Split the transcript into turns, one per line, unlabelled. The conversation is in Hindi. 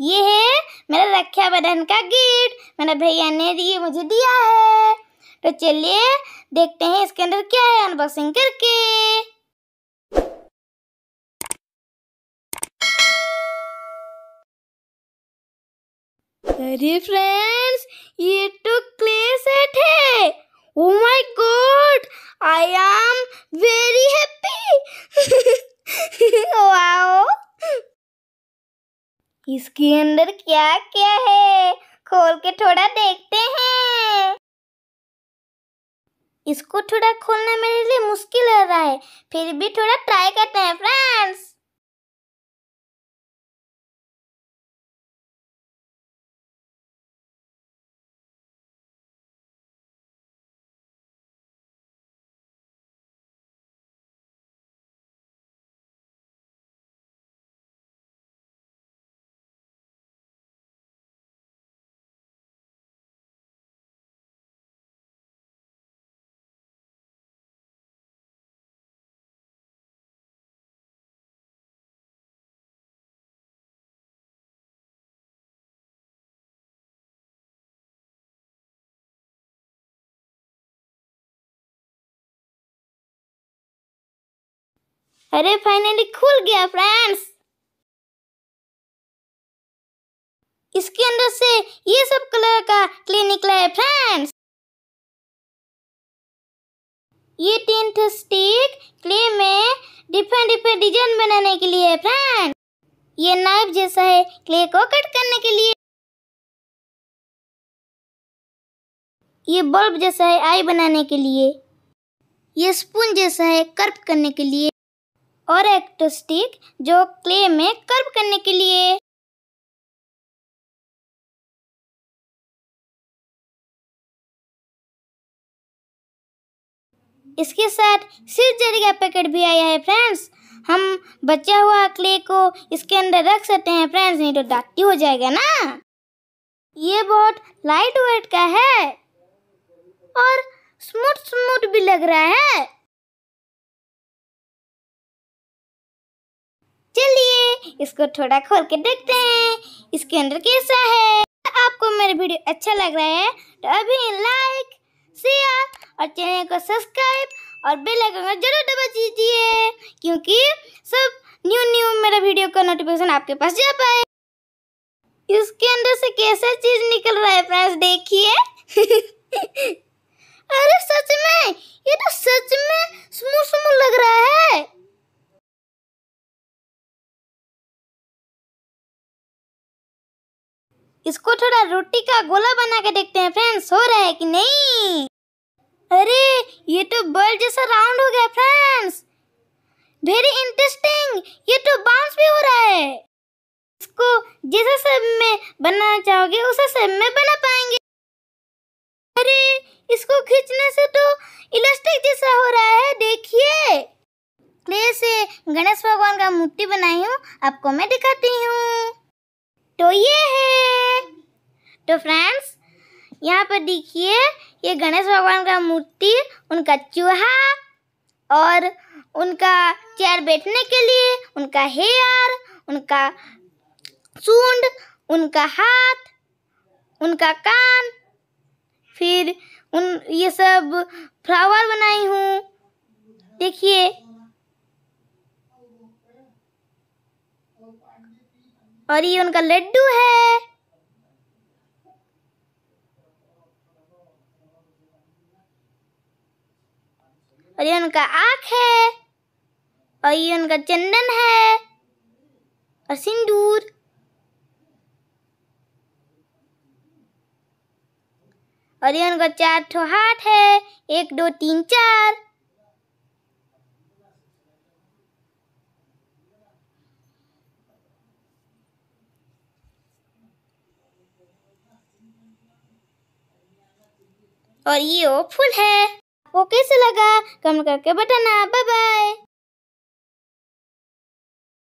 ये है मेरा रक्षाबंधन का गिफ्ट मेरे भैया ने ये मुझे दिया है तो चलिए देखते हैं इसके अंदर क्या है अनबॉक्सिंग करके अरे फ्रेंड्स ये इसके अंदर क्या क्या है खोल के थोड़ा देखते हैं इसको थोड़ा खोलना मेरे लिए मुश्किल हो रहा है फिर भी थोड़ा ट्राई करते हैं फ्रेंड्स
अरे फाइनली
खुल गया फ्रेंड्स इसके अंदर से ये सब कलर का क्ले निकला है फ्रेंड्स
ये तीन स्टिक क्ले में डिफरेंट डिफरेंट डिजाइन
बनाने के लिए है फ्रेंड ये नाइफ जैसा है क्ले को कट करने के लिए ये बल्ब जैसा है आई बनाने के लिए ये स्पून जैसा है कर्व करने के लिए और एक्टो
स्टिक जो क्ले में कर्व करने के लिए इसके साथ सिर्जरी का पैकेट भी आया है फ्रेंड्स हम बचा हुआ क्ले को इसके अंदर रख सकते हैं फ्रेंड्स नहीं तो डाकती हो जाएगा ना
ये बहुत लाइट वेट का है और स्मूथ स्मूथ भी लग रहा है इसको थोड़ा खोल के देखते हैं इसके अंदर कैसा
है आपको मेरा वीडियो अच्छा लग रहा है तो अभी लाइक शेयर और चैनल को सब्सक्राइब और बेल आइकन को जरूर दबा दीजिए क्योंकि सब न्यू न्यू मेरा वीडियो का नोटिफिकेशन आपके पास जा पाए इसके अंदर से कैसा चीज निकल रहा है फ्रेंड्स देखिए अरे सच में ये तो सच में
इसको थोड़ा रोटी का गोला बना के देखते हैं फ्रेंड्स हो रहा है कि नहीं
अरे ये तो बॉल जैसा राउंड हो गया फ्रेंड्स वेरी इंटरेस्टिंग ये तो बाउंस भी हो रहा है इसको जैसा शेप में बनाना चाहोगे उसा शेप में बना पाएंगे अरे इसको खींचने से तो इलास्टिक जैसा हो रहा है देखिए क्ले से गणेश भगवान का मूर्ति बनाई हूँ आपको मैं दिखाती हूँ तो ये है तो फ्रेंड्स यहाँ पर देखिए ये गणेश भगवान का मूर्ति उनका चूहा और उनका चेयर बैठने के लिए उनका हेयर उनका सूंड उनका हाथ उनका कान फिर उन ये सब फ्लावर बनाई हूँ देखिए और ये उनका लड्डू है और ये उनका आँख है और ये उनका चंदन है और सिंदूर और ये उनका चार ठो हाथ है एक दो तीन चार
और ये वो फूल है
आपको कैसे लगा कमेंट करके बताना बाय बाय